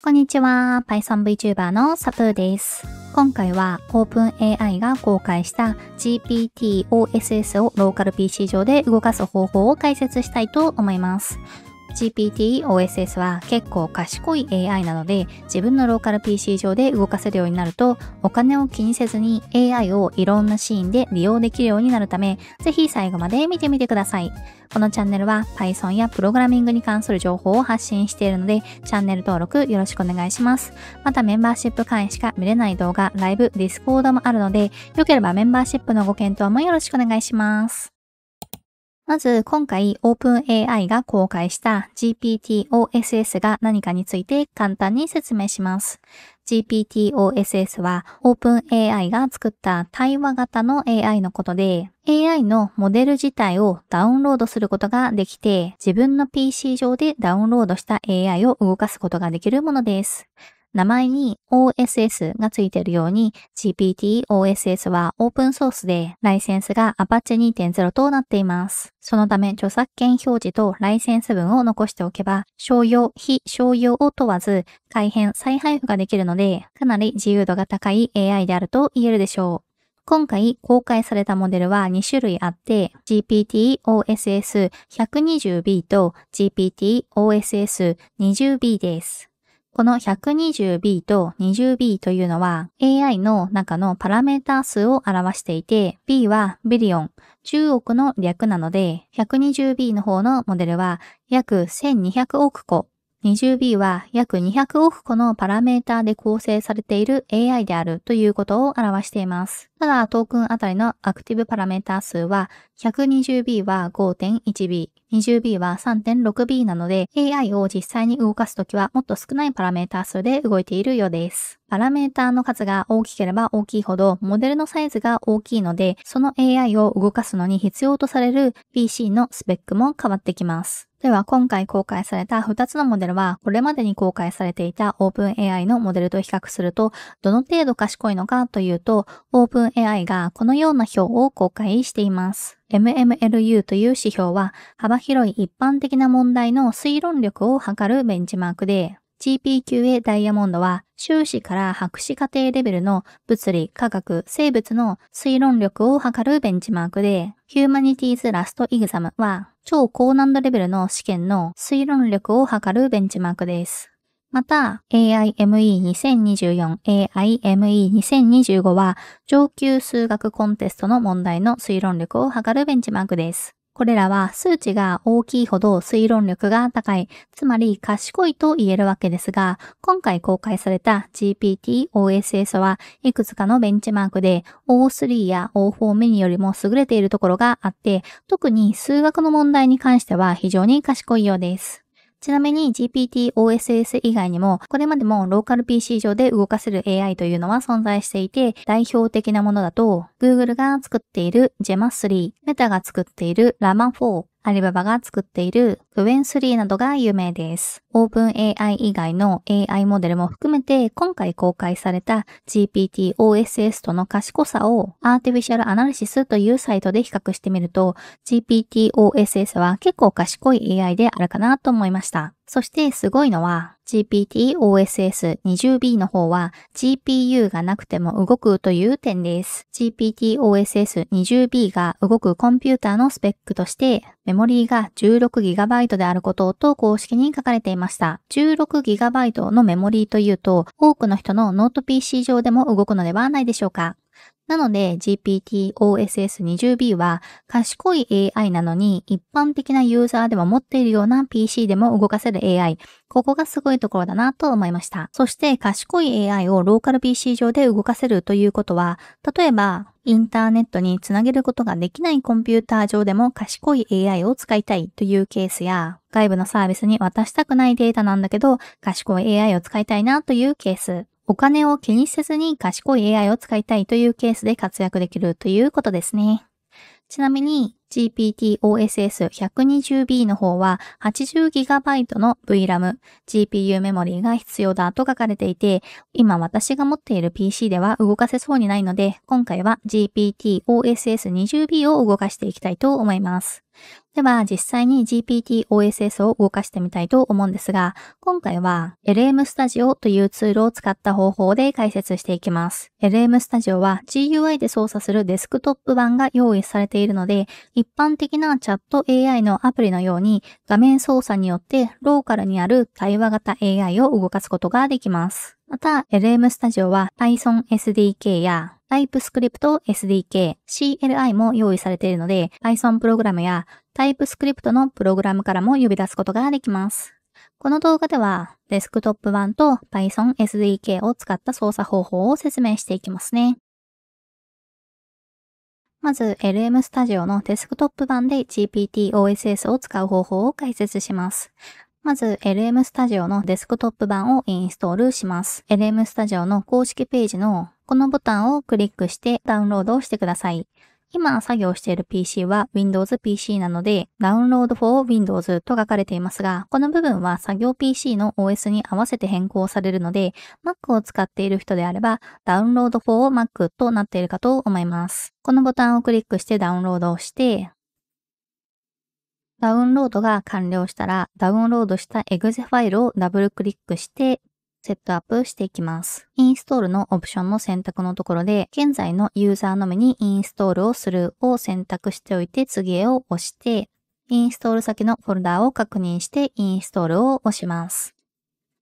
こんにちは。PythonVTuber のサプーです。今回は OpenAI が公開した GPT-OSS をローカル PC 上で動かす方法を解説したいと思います。ChatGPT OSS は結構賢い AI なので自分のローカル PC 上で動かせるようになるとお金を気にせずに AI をいろんなシーンで利用できるようになるためぜひ最後まで見てみてください。このチャンネルは Python やプログラミングに関する情報を発信しているのでチャンネル登録よろしくお願いします。またメンバーシップ会員しか見れない動画、ライブ、ディスコードもあるのでよければメンバーシップのご検討もよろしくお願いします。まず今回 OpenAI が公開した GPTOSS が何かについて簡単に説明します。GPTOSS は OpenAI が作った対話型の AI のことで AI のモデル自体をダウンロードすることができて自分の PC 上でダウンロードした AI を動かすことができるものです。名前に OSS がついているように GPT-OSS はオープンソースでライセンスが Apache 2.0となっています。そのため著作権表示とライセンス文を残しておけば商用、非商用を問わず改変、再配布ができるのでかなり自由度が高い AI であると言えるでしょう。今回公開されたモデルは2種類あって GPT-OSS120B と GPT-OSS20B です。この 120b と 20b というのは AI の中のパラメータ数を表していて、b はビリオン、10億の略なので、120b の方のモデルは約1200億個 20B は約200億個のパラメータで構成されている AI であるということを表しています。ただ、トークンあたりのアクティブパラメータ数は 120B は 5.1B、20B は 3.6B なので AI を実際に動かすときはもっと少ないパラメータ数で動いているようです。パラメータの数が大きければ大きいほどモデルのサイズが大きいのでその AI を動かすのに必要とされる PC のスペックも変わってきます。では今回公開された2つのモデルはこれまでに公開されていた OpenAI のモデルと比較するとどの程度賢いのかというと OpenAI がこのような表を公開しています。MMLU という指標は幅広い一般的な問題の推論力を測るベンチマークで、GPQA ダイヤモンドは修士から博士課程レベルの物理、科学、生物の推論力を測るベンチマークで、ヒューマニティ s l ラストイグザムは超高難度レベルの試験の推論力を測るベンチマークです。また AIME2024、AIME2025 は上級数学コンテストの問題の推論力を測るベンチマークです。これらは数値が大きいほど推論力が高い、つまり賢いと言えるわけですが、今回公開された GPT-OSS はいくつかのベンチマークで O3 や O4 目ニよりも優れているところがあって、特に数学の問題に関しては非常に賢いようです。ちなみに GPT-OSS 以外にも、これまでもローカル PC 上で動かせる AI というのは存在していて、代表的なものだと、Google が作っている Gemma 3、Meta が作っている Llama 4、アリババが作っているクエン3などが有名です。オープン a i 以外の AI モデルも含めて今回公開された GPT-OSS との賢さをアーティフィシャルアナリシスというサイトで比較してみると GPT-OSS は結構賢い AI であるかなと思いました。そしてすごいのは GPT-OSS20B の方は GPU がなくても動くという点です。GPT-OSS20B が動くコンピューターのスペックとしてメモリーが 16GB であることと公式に書かれていました。16GB のメモリーというと多くの人のノート PC 上でも動くのではないでしょうか。なので GPT-OSS20B は賢い AI なのに一般的なユーザーでも持っているような PC でも動かせる AI。ここがすごいところだなと思いました。そして賢い AI をローカル PC 上で動かせるということは、例えばインターネットにつなげることができないコンピューター上でも賢い AI を使いたいというケースや、外部のサービスに渡したくないデータなんだけど、賢い AI を使いたいなというケース。お金を気にせずに賢い AI を使いたいというケースで活躍できるということですね。ちなみに GPT-OSS120B の方は 80GB の VRAM、GPU メモリーが必要だと書かれていて、今私が持っている PC では動かせそうにないので、今回は GPT-OSS20B を動かしていきたいと思います。では、実際に GPT-OSS を動かしてみたいと思うんですが、今回は LM Studio というツールを使った方法で解説していきます。LM Studio は GUI で操作するデスクトップ版が用意されているので、一般的なチャット AI のアプリのように画面操作によってローカルにある対話型 AI を動かすことができます。また、LM Studio は Python SDK や TypeScript SDK、CLI も用意されているので、Python プログラムや TypeScript のプログラムからも呼び出すことができます。この動画では、デスクトップ版と Python SDK を使った操作方法を説明していきますね。まず LM Studio のデスクトップ版で GPT OSS を使う方法を解説します。まず LM Studio のデスクトップ版をインストールします。LM Studio の公式ページのこのボタンをクリックしてダウンロードをしてください。今作業している PC は Windows PC なので、ダウンロード for Windows と書かれていますが、この部分は作業 PC の OS に合わせて変更されるので、Mac を使っている人であれば、ダウンロード for Mac となっているかと思います。このボタンをクリックしてダウンロードをして、ダウンロードが完了したら、ダウンロードしたエグゼファイルをダブルクリックして、セットアップしていきます。インストールのオプションの選択のところで、現在のユーザーのみにインストールをするを選択しておいて、次へを押して、インストール先のフォルダを確認してインストールを押します。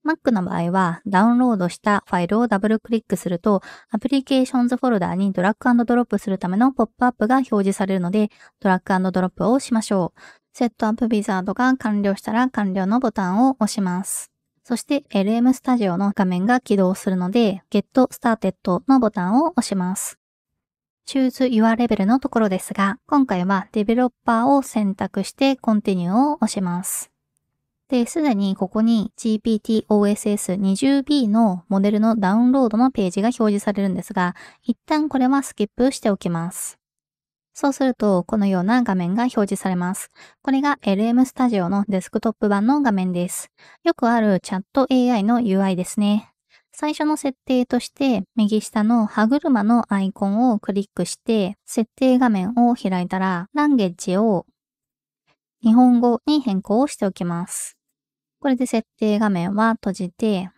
Mac の場合は、ダウンロードしたファイルをダブルクリックすると、アプリケーションズフォルダにドラッグドロップするためのポップアップが表示されるので、ドラッグドロップをしましょう。セットアップウィザードが完了したら完了のボタンを押します。そして LM スタジオの画面が起動するので Get Started のボタンを押します。Choose Your Level のところですが、今回はデベロッパーを選択して Continue を押します。で、すでにここに GPTOSS20B のモデルのダウンロードのページが表示されるんですが、一旦これはスキップしておきます。そうすると、このような画面が表示されます。これが LM Studio のデスクトップ版の画面です。よくあるチャット AI の UI ですね。最初の設定として、右下の歯車のアイコンをクリックして、設定画面を開いたら、ランゲージを日本語に変更しておきます。これで設定画面は閉じて、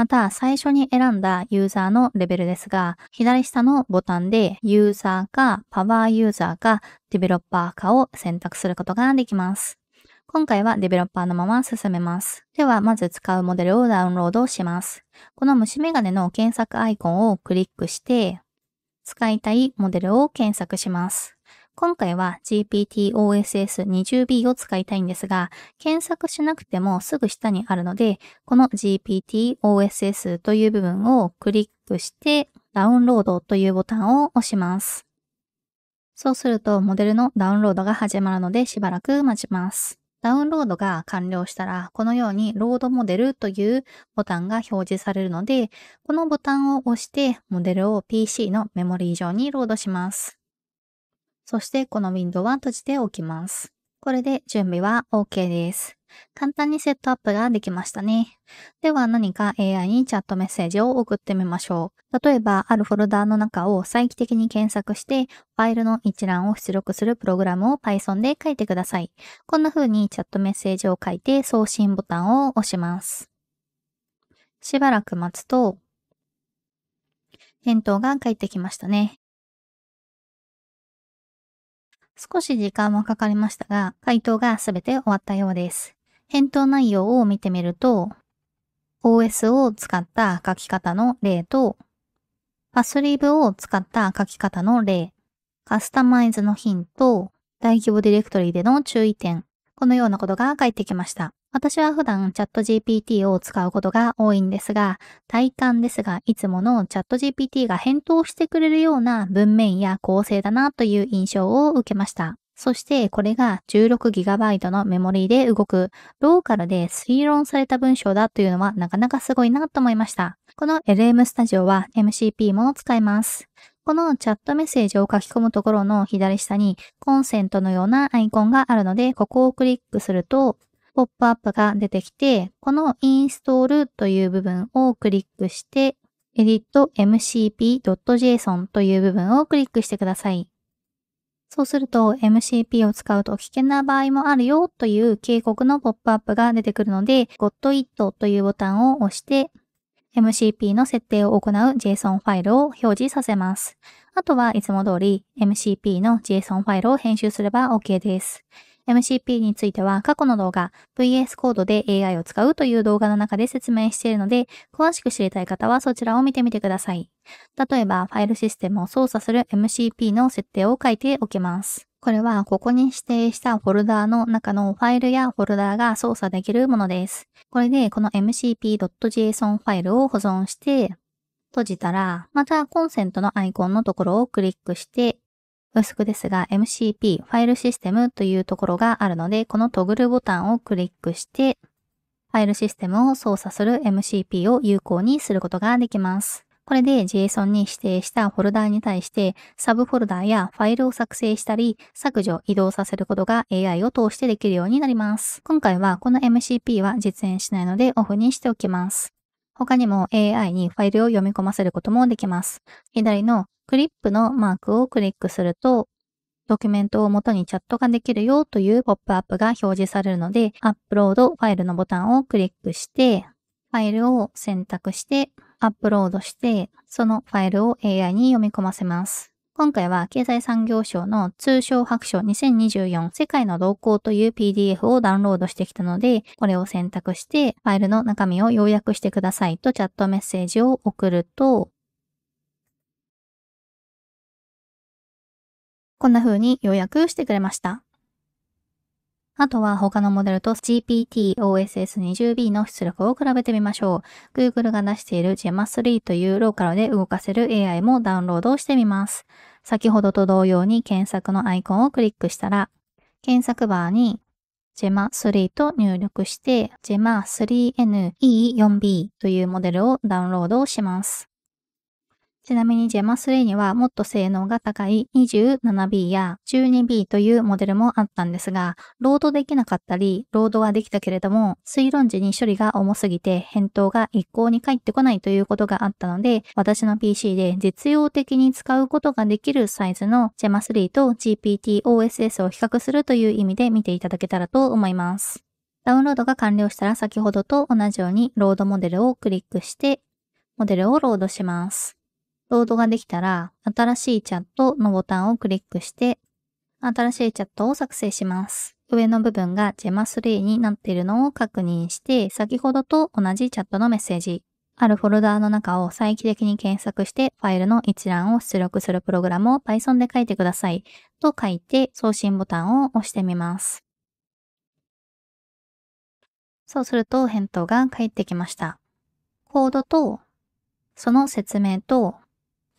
また最初に選んだユーザーのレベルですが、左下のボタンでユーザーかパワーユーザーかデベロッパーかを選択することができます。今回はデベロッパーのまま進めます。では、まず使うモデルをダウンロードします。この虫眼鏡の検索アイコンをクリックして、使いたいモデルを検索します。今回は GPTOSS20B を使いたいんですが、検索しなくてもすぐ下にあるので、この GPTOSS という部分をクリックして、ダウンロードというボタンを押します。そうすると、モデルのダウンロードが始まるので、しばらく待ちます。ダウンロードが完了したら、このようにロードモデルというボタンが表示されるので、このボタンを押してモデルを PC のメモリー上にロードします。そしてこのウィンドウは閉じておきます。これで準備は OK です。簡単にセットアップができましたね。では何か AI にチャットメッセージを送ってみましょう。例えば、あるフォルダーの中を再帰的に検索して、ファイルの一覧を出力するプログラムを Python で書いてください。こんな風にチャットメッセージを書いて送信ボタンを押します。しばらく待つと、返答が返ってきましたね。少し時間はかかりましたが、回答が全て終わったようです。返答内容を見てみると、OS を使った書き方の例と、パスリーブを使った書き方の例、カスタマイズのヒント、大規模ディレクトリでの注意点、このようなことが書いてきました。私は普段チャット GPT を使うことが多いんですが、体感ですが、いつものチャット GPT が返答してくれるような文面や構成だなという印象を受けました。そしてこれが 16GB のメモリーで動くローカルで推論された文章だというのはなかなかすごいなと思いました。この LM スタジオは MCP も使えます。このチャットメッセージを書き込むところの左下にコンセントのようなアイコンがあるので、ここをクリックするとポップアップが出てきて、このインストールという部分をクリックして、edit.mcp.json という部分をクリックしてください。そうすると MCP を使うと危険な場合もあるよという警告のポップアップが出てくるので GotIt というボタンを押して MCP の設定を行う JSON ファイルを表示させます。あとはいつも通り MCP の JSON ファイルを編集すれば OK です。MCP については過去の動画、VS コードで AI を使うという動画の中で説明しているので、詳しく知りたい方はそちらを見てみてください。例えば、ファイルシステムを操作する MCP の設定を書いておけます。これは、ここに指定したフォルダーの中のファイルやフォルダーが操作できるものです。これで、この mcp.json ファイルを保存して、閉じたら、またコンセントのアイコンのところをクリックして、薄くですが MCP ファイルシステムというところがあるので、このトグルボタンをクリックして、ファイルシステムを操作する MCP を有効にすることができます。これで JSON に指定したフォルダーに対してサブフォルダーやファイルを作成したり削除、移動させることが AI を通してできるようになります。今回はこの MCP は実演しないのでオフにしておきます。他にも AI にファイルを読み込ませることもできます。左のクリップのマークをクリックすると、ドキュメントを元にチャットができるよというポップアップが表示されるので、アップロードファイルのボタンをクリックして、ファイルを選択して、アップロードして、そのファイルを AI に読み込ませます。今回は経済産業省の通称白書2024世界の動向という PDF をダウンロードしてきたので、これを選択してファイルの中身を要約してくださいとチャットメッセージを送ると、こんな風に要約してくれました。あとは他のモデルと GPT-OSS20B の出力を比べてみましょう。Google が出している g e m a 3というローカルで動かせる AI もダウンロードしてみます。先ほどと同様に検索のアイコンをクリックしたら、検索バーに g e m a 3と入力して Gemma3NE4B というモデルをダウンロードします。ちなみにジェマスレにはもっと性能が高い 27B や 12B というモデルもあったんですが、ロードできなかったり、ロードはできたけれども、推論時に処理が重すぎて返答が一向に返ってこないということがあったので、私の PC で実用的に使うことができるサイズのジェマスレと GPT-OSS を比較するという意味で見ていただけたらと思います。ダウンロードが完了したら先ほどと同じようにロードモデルをクリックして、モデルをロードします。ロードができたら、新しいチャットのボタンをクリックして、新しいチャットを作成します。上の部分がジェマ3になっているのを確認して、先ほどと同じチャットのメッセージ、あるフォルダーの中を再帰的に検索してファイルの一覧を出力するプログラムを Python で書いてくださいと書いて送信ボタンを押してみます。そうすると返答が返ってきました。コードとその説明と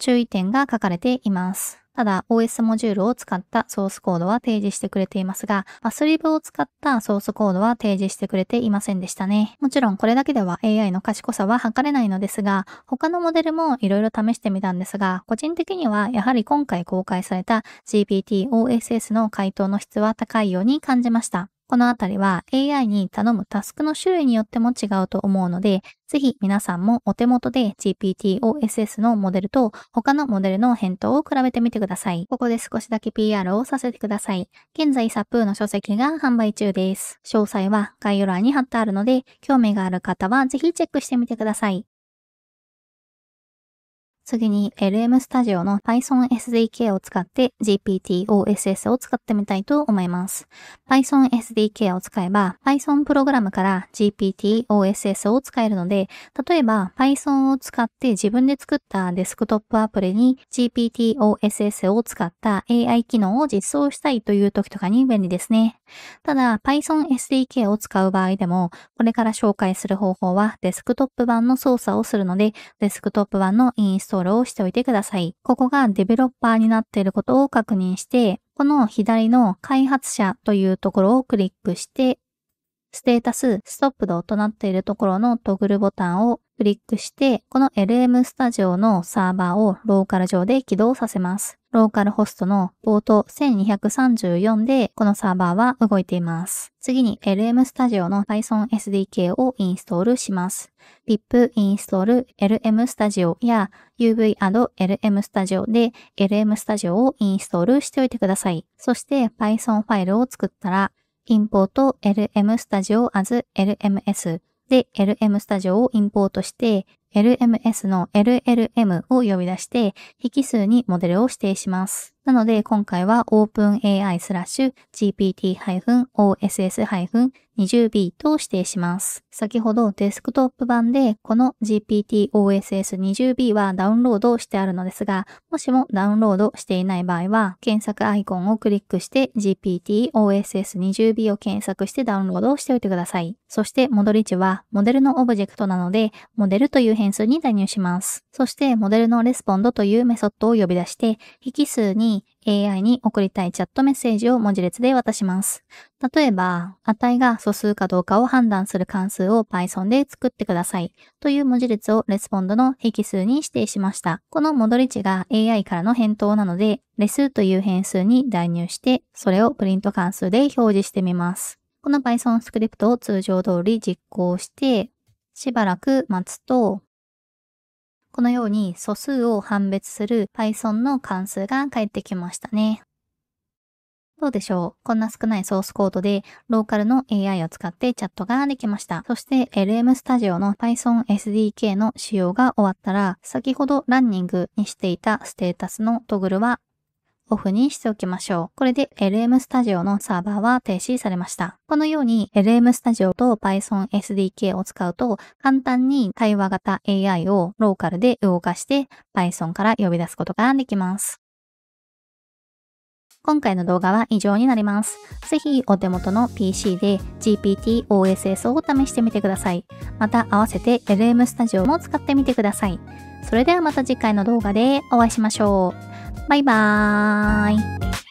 注意点が書かれています。ただ、OS モジュールを使ったソースコードは提示してくれていますが、アスリーブを使ったソースコードは提示してくれていませんでしたね。もちろんこれだけでは AI の賢さは測れないのですが、他のモデルも色々試してみたんですが、個人的にはやはり今回公開された GPT OSS の回答の質は高いように感じました。このあたりは AI に頼むタスクの種類によっても違うと思うので、ぜひ皆さんもお手元で GPT-OSS のモデルと他のモデルの返答を比べてみてください。ここで少しだけ PR をさせてください。現在 s プ p の書籍が販売中です。詳細は概要欄に貼ってあるので、興味がある方はぜひチェックしてみてください。次に LM スタジオの Python SDK を使って GPTOSS を使ってみたいと思います。Python SDK を使えば Python プログラムから GPTOSS を使えるので、例えば Python を使って自分で作ったデスクトップアプリに GPTOSS を使った AI 機能を実装したいという時とかに便利ですね。ただ Python SDK を使う場合でも、これから紹介する方法はデスクトップ版の操作をするので、デスクトップ版のインストストロしておいてください。ここがデベロッパーになっていることを確認して、この左の開発者というところをクリックして、ステータス、ストップドとなっているところのトグルボタンをクリックして、この LM スタジオのサーバーをローカル上で起動させます。ローカルホストの冒頭1234でこのサーバーは動いています。次に LM スタジオの Python SDK をインストールします。pip install lm studio や uv add lm studio で lm studio をインストールしておいてください。そして Python ファイルを作ったらインポート LM スタジオ as LMS で LM スタジオをインポートして LMS の LLM を呼び出して引数にモデルを指定します。なので今回は OpenAI スラッシュ GPT-OSS-20B と指定します。先ほどデスクトップ版でこの GPT-OSS-20B はダウンロードしてあるのですが、もしもダウンロードしていない場合は検索アイコンをクリックして GPT-OSS-20B を検索してダウンロードをしておいてください。そして戻り値はモデルのオブジェクトなので、モデルという変数に代入します。そしてモデルのレスポンドというメソッドを呼び出して、引数に AI に送りたいチャットメッセージを文字列で渡します。例えば、値が素数かどうかを判断する関数を Python で作ってくださいという文字列をレスポンドの引数に指定しました。この戻り値が AI からの返答なので、レスという変数に代入して、それをプリント関数で表示してみます。この Python スクリプトを通常通り実行して、しばらく待つと、このように素数を判別する Python の関数が返ってきましたね。どうでしょうこんな少ないソースコードでローカルの AI を使ってチャットができました。そして LM Studio の Python SDK の使用が終わったら、先ほどランニングにしていたステータスのトグルはオフにしておきましょう。これで LM スタジオのサーバーは停止されました。このように LM スタジオと Python SDK を使うと簡単に対話型 AI をローカルで動かして Python から呼び出すことができます。今回の動画は以上になります。ぜひお手元の PC で GPT-OSS を試してみてください。また合わせて LM Studio も使ってみてください。それではまた次回の動画でお会いしましょう。バイバーイ。